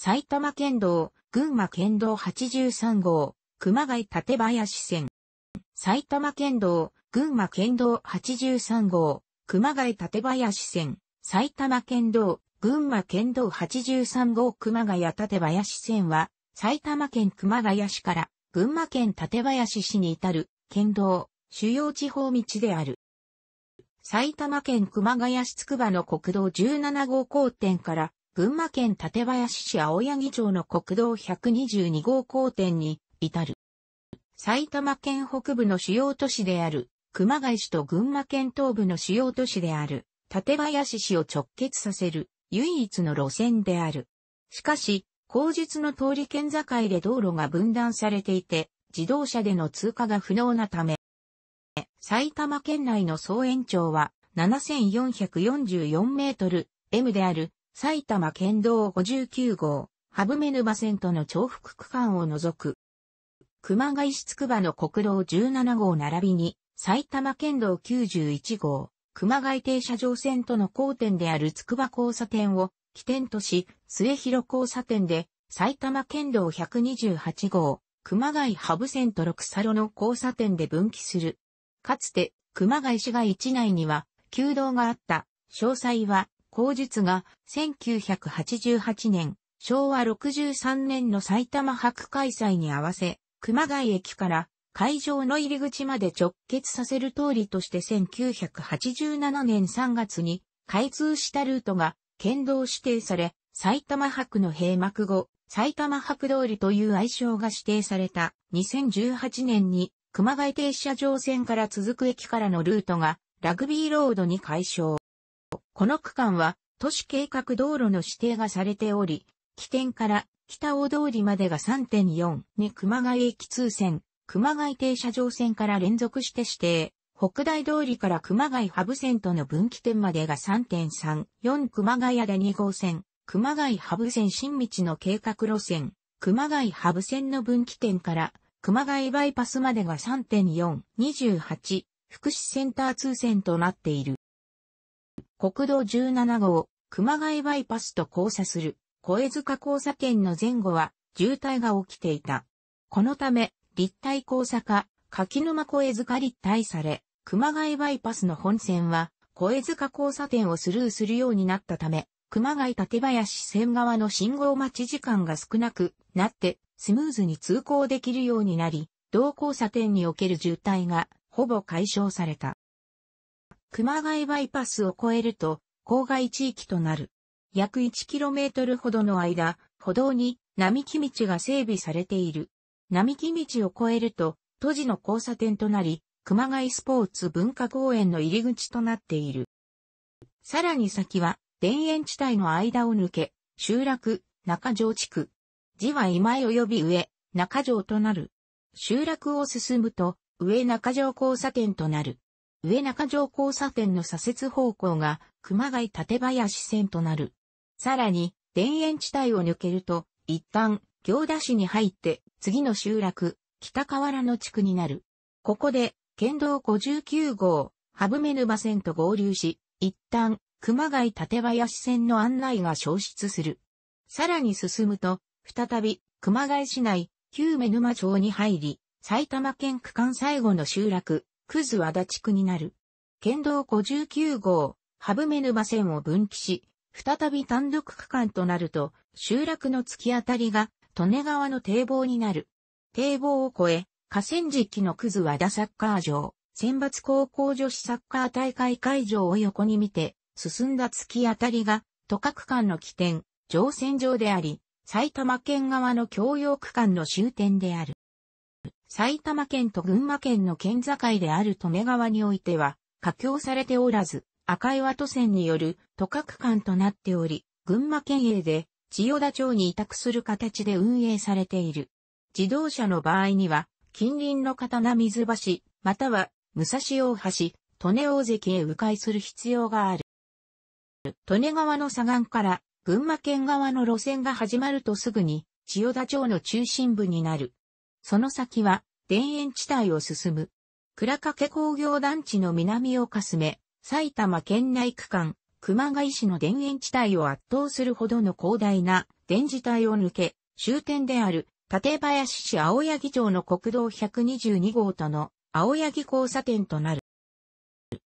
埼玉県道、群馬県道83号、熊谷立林線。埼玉県道、群馬県道83号、熊谷立林線。埼玉県道、群馬県道83号熊谷立林線は、埼玉県熊谷市から群馬県立林市に至る県道、主要地方道である。埼玉県熊谷市くばの国道17号交点から群馬県館林市青柳町の国道122号交点に至る。埼玉県北部の主要都市である熊谷市と群馬県東部の主要都市である館林市を直結させる唯一の路線である。しかし、後述の通り県境で道路が分断されていて、自動車での通過が不能なため、埼玉県内の総延長は7444メートル M である埼玉県道59号、羽生沼線との重複区間を除く。熊谷市筑波の国道17号並びに、埼玉県道91号、熊谷停車場線との交点である筑波交差点を起点とし、末広交差点で、埼玉県道128号、熊谷ハブ線と六サロの交差点で分岐する。かつて、熊谷市街地内には、旧道があった。詳細は、口述が1988年、昭和63年の埼玉博開催に合わせ、熊谷駅から会場の入り口まで直結させる通りとして1987年3月に開通したルートが県道指定され、埼玉博の閉幕後、埼玉博通りという愛称が指定された2018年に熊谷停車場線から続く駅からのルートがラグビーロードに解消。この区間は都市計画道路の指定がされており、起点から北大通りまでが3.4に熊谷駅通線、熊谷停車場線から連続して指定、北大通りから熊谷ハブ線との分岐点までが3.3、4熊谷で2号線、熊谷ハブ線新道の計画路線、熊谷ハブ線の分岐点から熊谷バイパスまでが3.4、28、福祉センター通線となっている。国道17号、熊谷バイパスと交差する、小江塚交差点の前後は、渋滞が起きていた。このため、立体交差化、柿沼小江塚立体され、熊谷バイパスの本線は、小江塚交差点をスルーするようになったため、熊谷立林線側の信号待ち時間が少なくなって、スムーズに通行できるようになり、同交差点における渋滞が、ほぼ解消された。熊谷バイパスを越えると、郊外地域となる。約 1km ほどの間、歩道に並木道が整備されている。並木道を越えると、都市の交差点となり、熊谷スポーツ文化公園の入り口となっている。さらに先は、田園地帯の間を抜け、集落、中城地区。字は今井及び上、中城となる。集落を進むと、上中城交差点となる。上中城交差点の左折方向が熊谷立林線となる。さらに、田園地帯を抜けると、一旦、行田市に入って、次の集落、北河原の地区になる。ここで、県道59号、ハブメヌバ線と合流し、一旦、熊谷立林線の案内が消失する。さらに進むと、再び、熊谷市内、旧目沼町に入り、埼玉県区間最後の集落、葛ズ足地区になる。県道59号、ハブメ沼線を分岐し、再び単独区間となると、集落の突き当たりが、利根川の堤防になる。堤防を越え、河川敷の葛ず和田サッカー場、選抜高校女子サッカー大会会場を横に見て、進んだ突き当たりが、都各間の起点、乗船場であり、埼玉県側の共用区間の終点である。埼玉県と群馬県の県境である利根川においては、架橋されておらず、赤岩都線による都各間となっており、群馬県営で千代田町に委託する形で運営されている。自動車の場合には、近隣の刀水橋、または武蔵大橋、利根大関へ迂回する必要がある。利根川の左岸から群馬県側の路線が始まるとすぐに、千代田町の中心部になる。その先は田園地帯を進む。倉掛工業団地の南をかすめ、埼玉県内区間、熊谷市の田園地帯を圧倒するほどの広大な電磁帯を抜け、終点である館林市青柳町の国道122号との青柳交差点となる。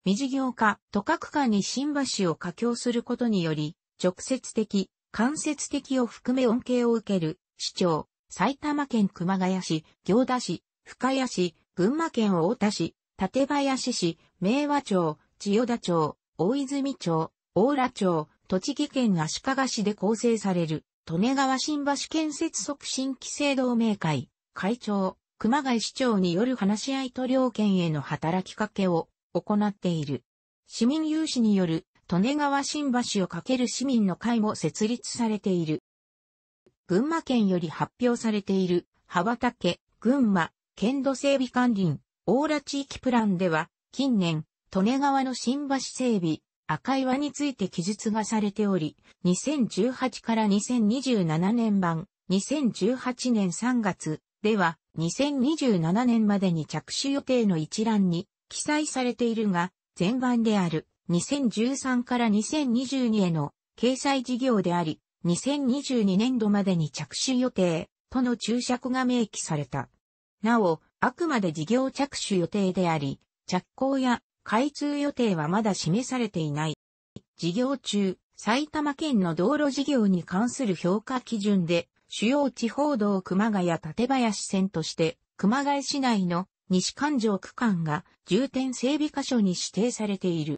未事業化、都各間に新橋を架橋することにより、直接的、間接的を含め恩恵を受ける、市長、埼玉県熊谷市、行田市、深谷市、群馬県太田市、館林市、明和町、千代田町、大泉町、大浦町、栃木県足利市で構成される、利根川新橋建設促進規制同盟会、会長、熊谷市長による話し合いと両県への働きかけを行っている。市民有志による利根川新橋をかける市民の会も設立されている。群馬県より発表されている、羽ばたけ、群馬、県土整備管理、大浦地域プランでは、近年、利根川の新橋整備、赤岩について記述がされており、2018から2027年版、2018年3月では、2027年までに着手予定の一覧に記載されているが、前版である2013から2022への掲載事業であり、2022年度までに着手予定との注釈が明記された。なお、あくまで事業着手予定であり、着工や開通予定はまだ示されていない。事業中、埼玉県の道路事業に関する評価基準で、主要地方道熊谷立林線として、熊谷市内の西環状区間が重点整備箇所に指定されている。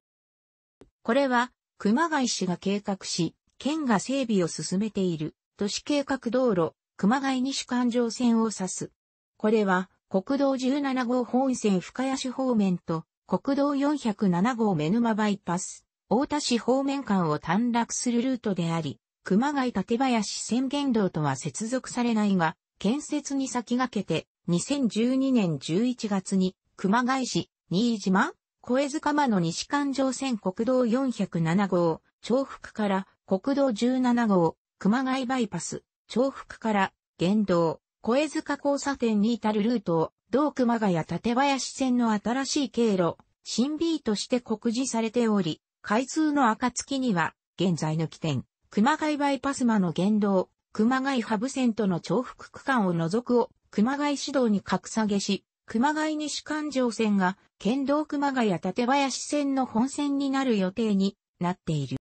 これは、熊谷市が計画し、県が整備を進めている都市計画道路熊谷西環状線を指す。これは国道17号本線深谷市方面と国道407号目沼バイパス、大田市方面間を短絡するルートであり、熊谷館林宣言道とは接続されないが、建設に先駆けて2012年11月に熊谷市、新島、小江塚間の西環状線国道407号、重複から国道17号、熊谷バイパス、重複から原道、小江塚交差点に至るルートを、同熊谷立林線の新しい経路、新 B として告示されており、開通の暁には、現在の起点、熊谷バイパス間の原道、熊谷ハブ線との重複区間を除くを、熊谷市道に格下げし、熊谷西環状線が県道熊谷立林線の本線になる予定になっている。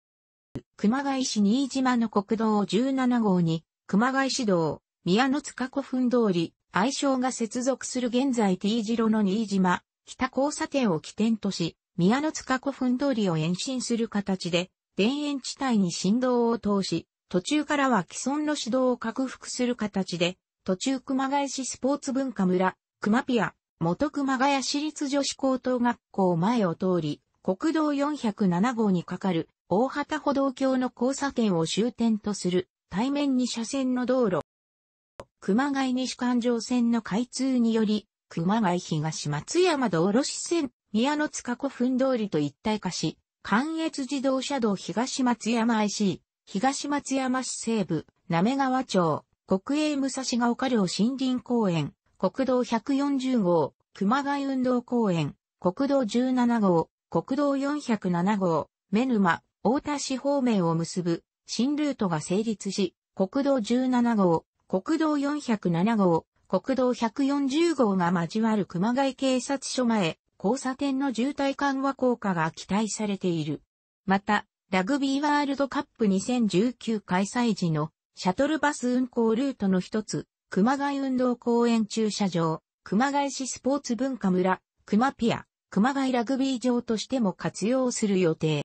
熊谷市新島の国道17号に熊谷市道、宮野塚古墳通り、愛称が接続する現在 T 字路の新島、北交差点を起点とし、宮野塚古墳通りを延伸する形で、田園地帯に振動を通し、途中からは既存の指導を克服する形で、途中熊谷市スポーツ文化村、熊ピア、元熊谷市立女子高等学校前を通り、国道407号にかかる大畑歩道橋の交差点を終点とする対面に車線の道路。熊谷西環状線の開通により、熊谷東松山道路支線、宮野塚古墳通りと一体化し、関越自動車道東松山 IC、東松山市西部、滑川町、国営武蔵が丘陵森林公園、国道140号、熊谷運動公園、国道17号、国道407号、目沼、大田市方面を結ぶ新ルートが成立し、国道17号、国道407号、国道140号が交わる熊谷警察署前、交差点の渋滞緩和効果が期待されている。また、ラグビーワールドカップ2019開催時のシャトルバス運行ルートの一つ、熊谷運動公園駐車場、熊谷市スポーツ文化村、熊ピア、熊谷ラグビー場としても活用する予定。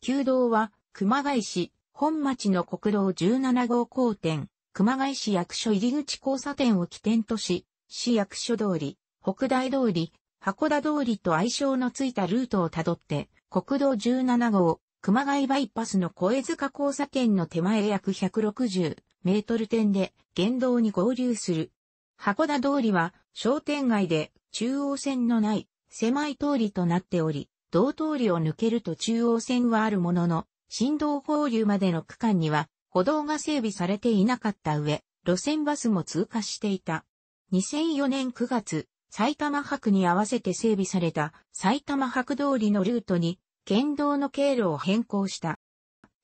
旧道は、熊谷市、本町の国道17号交点、熊谷市役所入口交差点を起点とし、市役所通り、北大通り、箱田通りと相性のついたルートをたどって、国道17号、熊谷バイパスの小江塚交差点の手前約160、メートル点で県道に合流する。箱田通りは商店街で中央線のない狭い通りとなっており、道通りを抜けると中央線はあるものの、新道放流までの区間には歩道が整備されていなかった上、路線バスも通過していた。2004年9月、埼玉博に合わせて整備された埼玉博通りのルートに、県道の経路を変更した。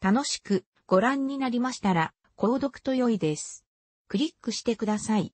楽しくご覧になりましたら、購読と良いです。クリックしてください。